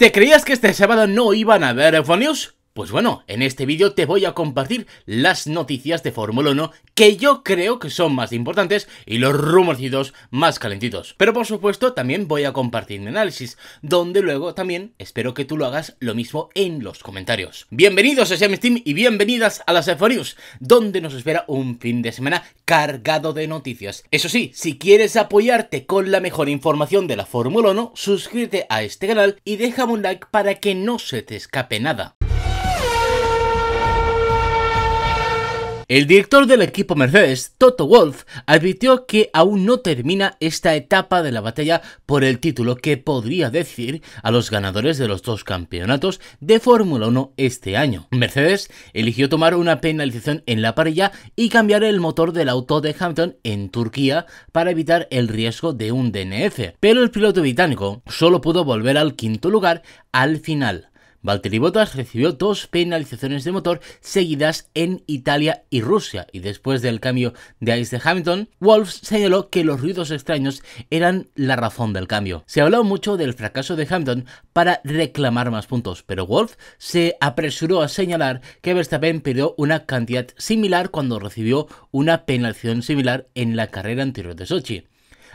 ¿Te creías que este sábado no iban a haber News? Pues bueno, en este vídeo te voy a compartir las noticias de Fórmula 1 que yo creo que son más importantes y los rumorcitos más calentitos. Pero por supuesto también voy a compartir mi análisis, donde luego también espero que tú lo hagas lo mismo en los comentarios. Bienvenidos a SM Team y bienvenidas a las f donde nos espera un fin de semana cargado de noticias. Eso sí, si quieres apoyarte con la mejor información de la Fórmula 1, suscríbete a este canal y déjame un like para que no se te escape nada. El director del equipo Mercedes, Toto Wolf, advirtió que aún no termina esta etapa de la batalla por el título que podría decir a los ganadores de los dos campeonatos de Fórmula 1 este año. Mercedes eligió tomar una penalización en la parrilla y cambiar el motor del auto de Hampton en Turquía para evitar el riesgo de un DNF, pero el piloto británico solo pudo volver al quinto lugar al final. Valtteri Bottas recibió dos penalizaciones de motor seguidas en Italia y Rusia, y después del cambio de ice de Hamilton, Wolf señaló que los ruidos extraños eran la razón del cambio. Se habló mucho del fracaso de Hamilton para reclamar más puntos, pero Wolf se apresuró a señalar que Verstappen perdió una cantidad similar cuando recibió una penalización similar en la carrera anterior de Sochi.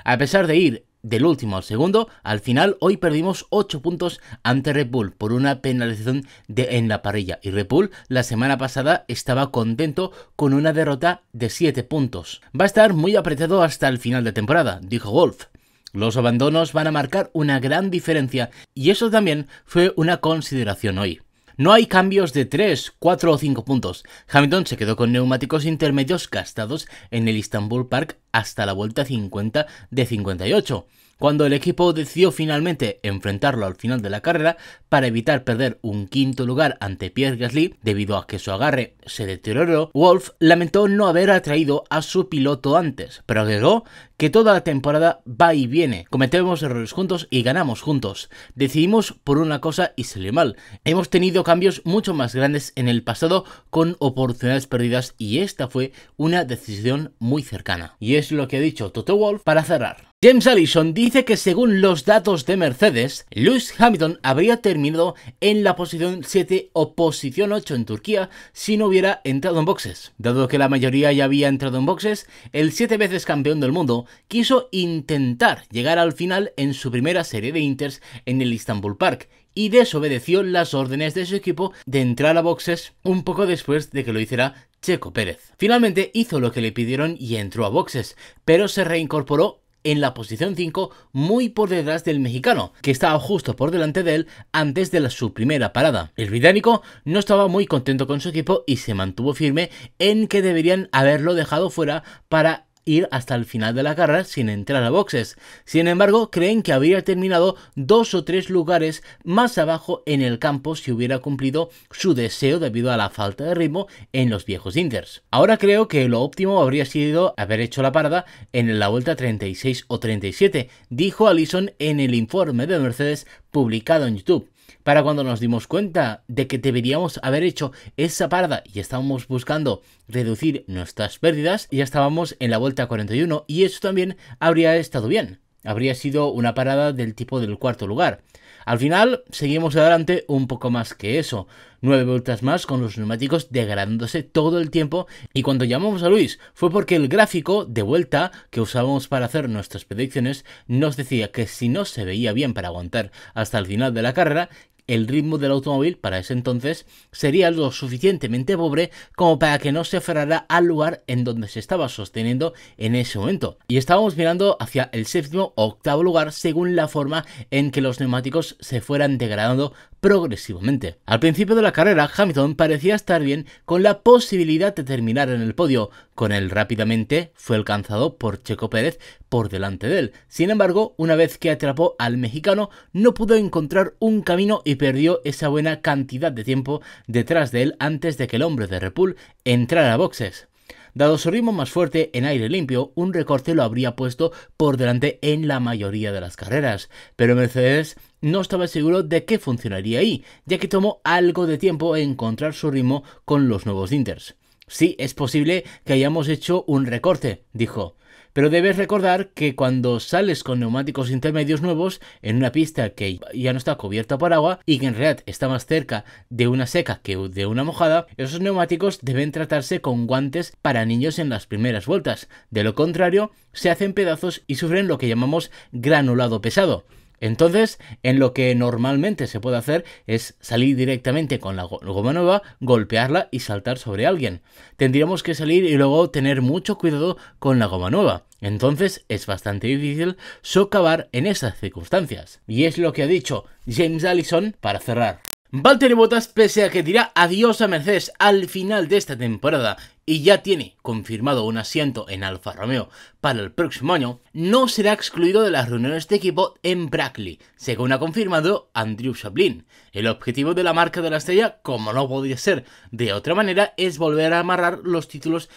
A pesar de ir del último al segundo, al final hoy perdimos 8 puntos ante Red Bull por una penalización de, en la parrilla. Y Red Bull la semana pasada estaba contento con una derrota de 7 puntos. Va a estar muy apretado hasta el final de temporada, dijo Wolf. Los abandonos van a marcar una gran diferencia y eso también fue una consideración hoy. No hay cambios de 3, 4 o 5 puntos. Hamilton se quedó con neumáticos intermedios gastados en el Istanbul Park hasta la vuelta 50 de 58 cuando el equipo decidió finalmente enfrentarlo al final de la carrera para evitar perder un quinto lugar ante Pierre Gasly debido a que su agarre se deterioró, Wolf lamentó no haber atraído a su piloto antes, pero agregó que toda la temporada va y viene, cometemos errores juntos y ganamos juntos. Decidimos por una cosa y salió mal. Hemos tenido cambios mucho más grandes en el pasado con oportunidades perdidas y esta fue una decisión muy cercana. Y es lo que ha dicho Toto Wolf para cerrar. James Allison dice que según los datos de Mercedes, Lewis Hamilton habría terminado en la posición 7 o posición 8 en Turquía si no hubiera entrado en boxes. Dado que la mayoría ya había entrado en boxes, el 7 veces campeón del mundo quiso intentar llegar al final en su primera serie de Inters en el Istanbul Park y desobedeció las órdenes de su equipo de entrar a boxes un poco después de que lo hiciera Checo Pérez. Finalmente hizo lo que le pidieron y entró a boxes, pero se reincorporó en la posición 5 muy por detrás del mexicano, que estaba justo por delante de él antes de la, su primera parada. El británico no estaba muy contento con su equipo y se mantuvo firme en que deberían haberlo dejado fuera para ir hasta el final de la carrera sin entrar a boxes. Sin embargo, creen que habría terminado dos o tres lugares más abajo en el campo si hubiera cumplido su deseo debido a la falta de ritmo en los viejos Inters. Ahora creo que lo óptimo habría sido haber hecho la parada en la vuelta 36 o 37, dijo Allison en el informe de Mercedes publicado en YouTube para cuando nos dimos cuenta de que deberíamos haber hecho esa parada y estábamos buscando reducir nuestras pérdidas, ya estábamos en la vuelta 41 y eso también habría estado bien. Habría sido una parada del tipo del cuarto lugar. Al final, seguimos adelante un poco más que eso. Nueve vueltas más con los neumáticos degradándose todo el tiempo. Y cuando llamamos a Luis, fue porque el gráfico de vuelta que usábamos para hacer nuestras predicciones nos decía que si no se veía bien para aguantar hasta el final de la carrera, el ritmo del automóvil para ese entonces sería lo suficientemente pobre como para que no se aferrara al lugar en donde se estaba sosteniendo en ese momento. Y estábamos mirando hacia el séptimo o octavo lugar según la forma en que los neumáticos se fueran degradando progresivamente. Al principio de la carrera, Hamilton parecía estar bien con la posibilidad de terminar en el podio, con él rápidamente fue alcanzado por Checo Pérez por delante de él. Sin embargo, una vez que atrapó al mexicano, no pudo encontrar un camino y perdió esa buena cantidad de tiempo detrás de él antes de que el hombre de Repul entrara a boxes. Dado su ritmo más fuerte en aire limpio, un recorte lo habría puesto por delante en la mayoría de las carreras, pero Mercedes no estaba seguro de qué funcionaría ahí, ya que tomó algo de tiempo encontrar su ritmo con los nuevos Inters. Sí, es posible que hayamos hecho un recorte, dijo. Pero debes recordar que cuando sales con neumáticos intermedios nuevos en una pista que ya no está cubierta por agua y que en realidad está más cerca de una seca que de una mojada, esos neumáticos deben tratarse con guantes para niños en las primeras vueltas. De lo contrario, se hacen pedazos y sufren lo que llamamos granulado pesado. Entonces, en lo que normalmente se puede hacer es salir directamente con la goma nueva, golpearla y saltar sobre alguien. Tendríamos que salir y luego tener mucho cuidado con la goma nueva. Entonces es bastante difícil socavar en esas circunstancias. Y es lo que ha dicho James Allison para cerrar. Valtteri Bottas, pese a que dirá adiós a Mercedes al final de esta temporada y ya tiene confirmado un asiento en Alfa Romeo para el próximo año, no será excluido de las reuniones de equipo en Brackley, según ha confirmado Andrew Chaplin. El objetivo de la marca de la estrella, como no podía ser de otra manera, es volver a amarrar los títulos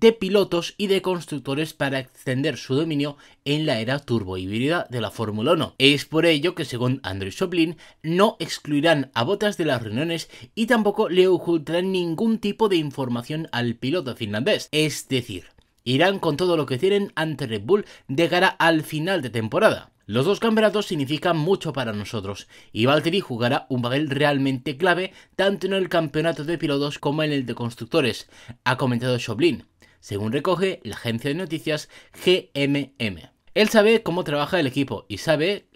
de pilotos y de constructores para extender su dominio en la era híbrida de la Fórmula 1. Es por ello que, según Andrew Shoblin no excluirán a Botas de las reuniones y tampoco le ocultarán ningún tipo de información al piloto finlandés. Es decir, irán con todo lo que tienen ante Red Bull de cara al final de temporada. Los dos campeonatos significan mucho para nosotros y Valtteri jugará un papel realmente clave tanto en el campeonato de pilotos como en el de constructores, ha comentado Shoblin según recoge la agencia de noticias GMM. Él sabe cómo trabaja el equipo y sabe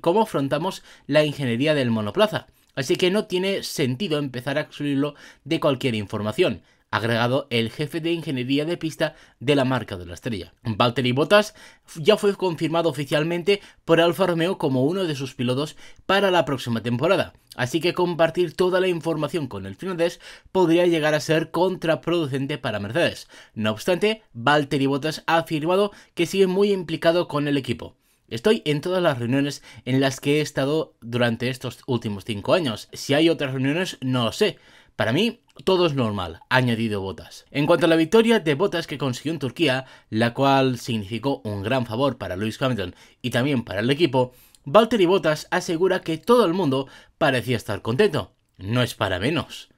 cómo afrontamos la ingeniería del monoplaza, así que no tiene sentido empezar a excluirlo de cualquier información agregado el jefe de ingeniería de pista de la marca de la estrella. Valtteri Bottas ya fue confirmado oficialmente por Alfa Romeo como uno de sus pilotos para la próxima temporada, así que compartir toda la información con el finlandés podría llegar a ser contraproducente para Mercedes. No obstante, Valtteri Bottas ha afirmado que sigue muy implicado con el equipo. Estoy en todas las reuniones en las que he estado durante estos últimos cinco años. Si hay otras reuniones, no lo sé. Para mí, todo es normal, añadido Botas. En cuanto a la victoria de Botas que consiguió en Turquía, la cual significó un gran favor para Lewis Hamilton y también para el equipo, Valtteri Botas asegura que todo el mundo parecía estar contento. No es para menos.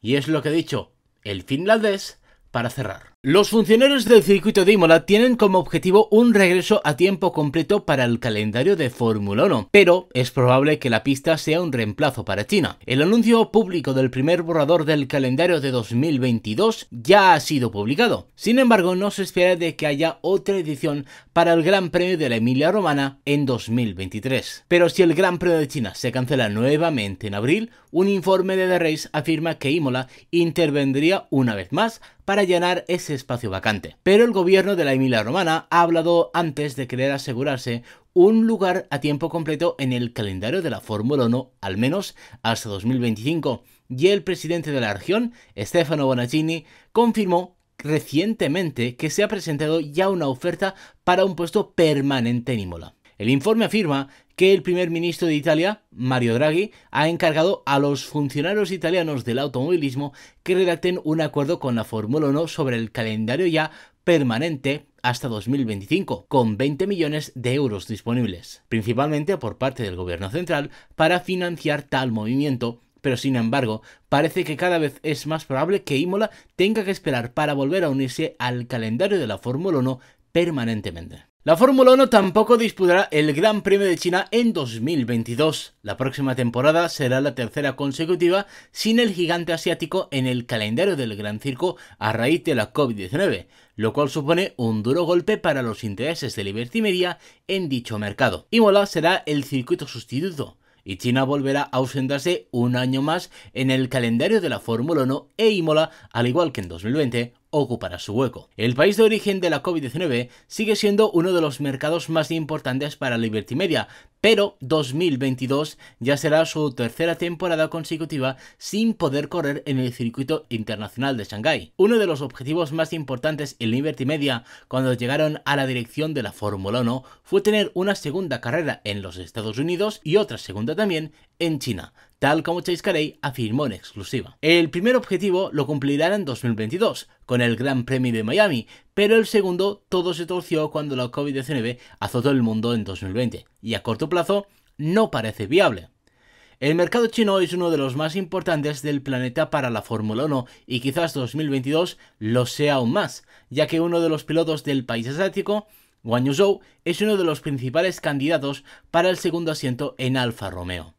Y es lo que ha dicho el finlandés para cerrar. Los funcionarios del circuito de Imola tienen como objetivo un regreso a tiempo completo para el calendario de Fórmula 1, pero es probable que la pista sea un reemplazo para China. El anuncio público del primer borrador del calendario de 2022 ya ha sido publicado. Sin embargo, no se espera de que haya otra edición para el Gran Premio de la Emilia Romana en 2023. Pero si el Gran Premio de China se cancela nuevamente en abril, un informe de The Race afirma que Imola intervendría una vez más para llenar ese espacio vacante. Pero el gobierno de la Emilia Romana ha hablado antes de querer asegurarse un lugar a tiempo completo en el calendario de la Fórmula 1, al menos hasta 2025, y el presidente de la región, Stefano Bonaccini, confirmó recientemente que se ha presentado ya una oferta para un puesto permanente en Imola. El informe afirma que el primer ministro de Italia, Mario Draghi, ha encargado a los funcionarios italianos del automovilismo que redacten un acuerdo con la Fórmula 1 sobre el calendario ya permanente hasta 2025, con 20 millones de euros disponibles, principalmente por parte del gobierno central, para financiar tal movimiento pero sin embargo, parece que cada vez es más probable que Imola tenga que esperar para volver a unirse al calendario de la Fórmula 1 permanentemente. La Fórmula 1 tampoco disputará el Gran Premio de China en 2022. La próxima temporada será la tercera consecutiva sin el gigante asiático en el calendario del Gran Circo a raíz de la COVID-19, lo cual supone un duro golpe para los intereses de Liberty Media en dicho mercado. Imola será el circuito sustituto y China volverá a ausentarse un año más en el calendario de la Fórmula 1 e Imola, al igual que en 2020, ocupará su hueco. El país de origen de la COVID-19 sigue siendo uno de los mercados más importantes para Liberty Media, pero 2022 ya será su tercera temporada consecutiva sin poder correr en el circuito internacional de Shanghái. Uno de los objetivos más importantes en Liberty Media cuando llegaron a la dirección de la Fórmula 1 fue tener una segunda carrera en los Estados Unidos y otra segunda también en China tal como Chase Carey afirmó en exclusiva. El primer objetivo lo cumplirán en 2022, con el Gran Premio de Miami, pero el segundo todo se torció cuando la COVID-19 azotó el mundo en 2020, y a corto plazo no parece viable. El mercado chino es uno de los más importantes del planeta para la Fórmula 1 y quizás 2022 lo sea aún más, ya que uno de los pilotos del país asiático, Guan Yuzhou, es uno de los principales candidatos para el segundo asiento en Alfa Romeo.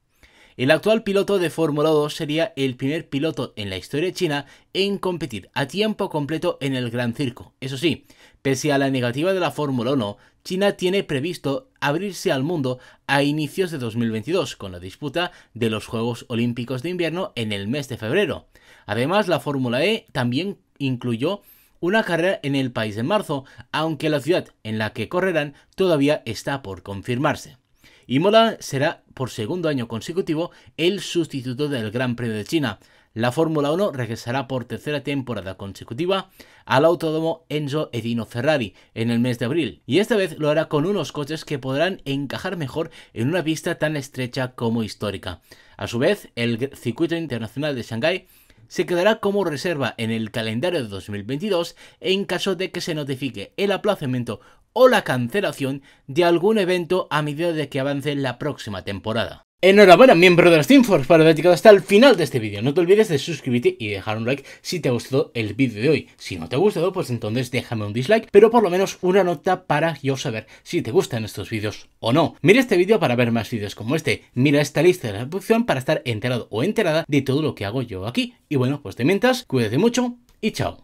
El actual piloto de Fórmula 2 sería el primer piloto en la historia china en competir a tiempo completo en el Gran Circo. Eso sí, pese a la negativa de la Fórmula 1, China tiene previsto abrirse al mundo a inicios de 2022 con la disputa de los Juegos Olímpicos de Invierno en el mes de febrero. Además, la Fórmula E también incluyó una carrera en el país en marzo, aunque la ciudad en la que correrán todavía está por confirmarse. Imola será por segundo año consecutivo el sustituto del Gran Premio de China. La Fórmula 1 regresará por tercera temporada consecutiva al autódromo Enzo Edino Ferrari en el mes de abril, y esta vez lo hará con unos coches que podrán encajar mejor en una pista tan estrecha como histórica. A su vez, el circuito internacional de Shanghái se quedará como reserva en el calendario de 2022 en caso de que se notifique el aplazamiento o la cancelación de algún evento a medida de que avance la próxima temporada. Enhorabuena, miembro de los Teamforce, por haber llegado hasta el final de este vídeo. No te olvides de suscribirte y dejar un like si te ha gustado el vídeo de hoy. Si no te ha gustado, pues entonces déjame un dislike, pero por lo menos una nota para yo saber si te gustan estos vídeos o no. Mira este vídeo para ver más vídeos como este. Mira esta lista de la reproducción para estar enterado o enterada de todo lo que hago yo aquí. Y bueno, pues de mientras, cuídate mucho y chao.